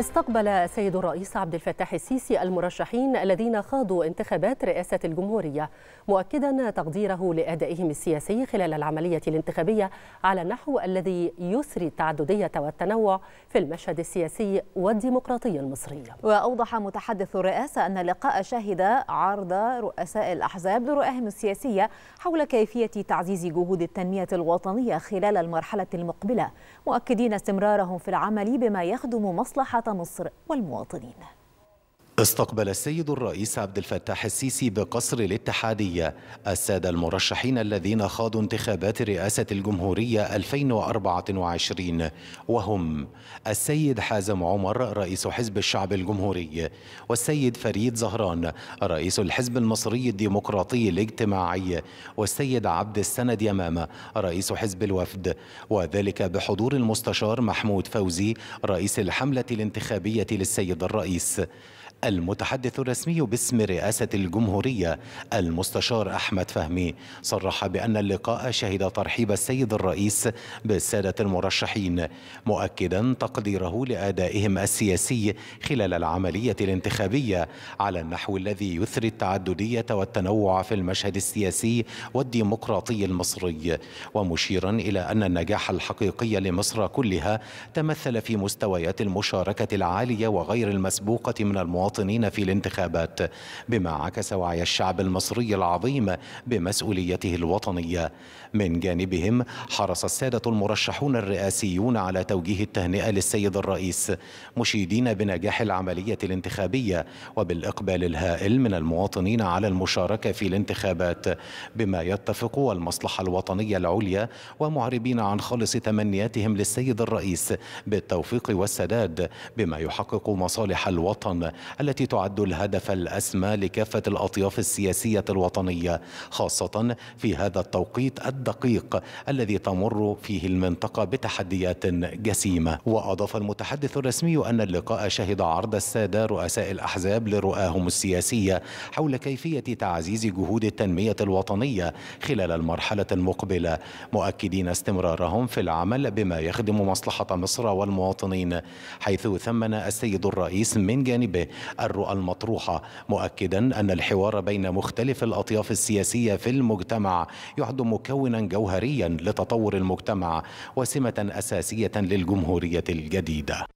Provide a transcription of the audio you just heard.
استقبل السيد الرئيس عبد الفتاح السيسي المرشحين الذين خاضوا انتخابات رئاسة الجمهورية مؤكدا تقديره لأدائهم السياسي خلال العملية الانتخابية على النحو الذي يسري التعددية والتنوع في المشهد السياسي والديمقراطي المصري وأوضح متحدث الرئاسة أن اللقاء شهد عرض رؤساء الأحزاب لرؤاهم السياسية حول كيفية تعزيز جهود التنمية الوطنية خلال المرحلة المقبلة مؤكدين استمرارهم في العمل بما يخدم مصلحة مصر والمواطنين استقبل السيد الرئيس عبد الفتاح السيسي بقصر الاتحادية السادة المرشحين الذين خاضوا انتخابات رئاسة الجمهورية 2024 وهم السيد حازم عمر رئيس حزب الشعب الجمهوري والسيد فريد زهران رئيس الحزب المصري الديمقراطي الاجتماعي والسيد عبد السند يمامة رئيس حزب الوفد وذلك بحضور المستشار محمود فوزي رئيس الحملة الانتخابية للسيد الرئيس المتحدث الرسمي باسم رئاسة الجمهورية المستشار أحمد فهمي صرح بأن اللقاء شهد ترحيب السيد الرئيس بالسادة المرشحين مؤكدا تقديره لأدائهم السياسي خلال العملية الانتخابية على النحو الذي يثري التعددية والتنوع في المشهد السياسي والديمقراطي المصري ومشيرا إلى أن النجاح الحقيقي لمصر كلها تمثل في مستويات المشاركة العالية وغير المسبوقة من المواطنين المواطنين في الانتخابات بما عكس وعي الشعب المصري العظيم بمسؤوليته الوطنية من جانبهم حرص السادة المرشحون الرئاسيون على توجيه التهنئة للسيد الرئيس مشيدين بنجاح العملية الانتخابية وبالإقبال الهائل من المواطنين على المشاركة في الانتخابات بما يتفق والمصلحة الوطنية العليا ومعربين عن خالص تمنياتهم للسيد الرئيس بالتوفيق والسداد بما يحقق مصالح الوطن التي تعد الهدف الأسمى لكافة الأطياف السياسية الوطنية خاصة في هذا التوقيت الدقيق الذي تمر فيه المنطقة بتحديات جسيمة وأضاف المتحدث الرسمي أن اللقاء شهد عرض السادة رؤساء الأحزاب لرؤاهم السياسية حول كيفية تعزيز جهود التنمية الوطنية خلال المرحلة المقبلة مؤكدين استمرارهم في العمل بما يخدم مصلحة مصر والمواطنين حيث ثمن السيد الرئيس من جانبه الرؤى المطروحة مؤكدا أن الحوار بين مختلف الأطياف السياسية في المجتمع يعد مكونا جوهريا لتطور المجتمع وسمة أساسية للجمهورية الجديدة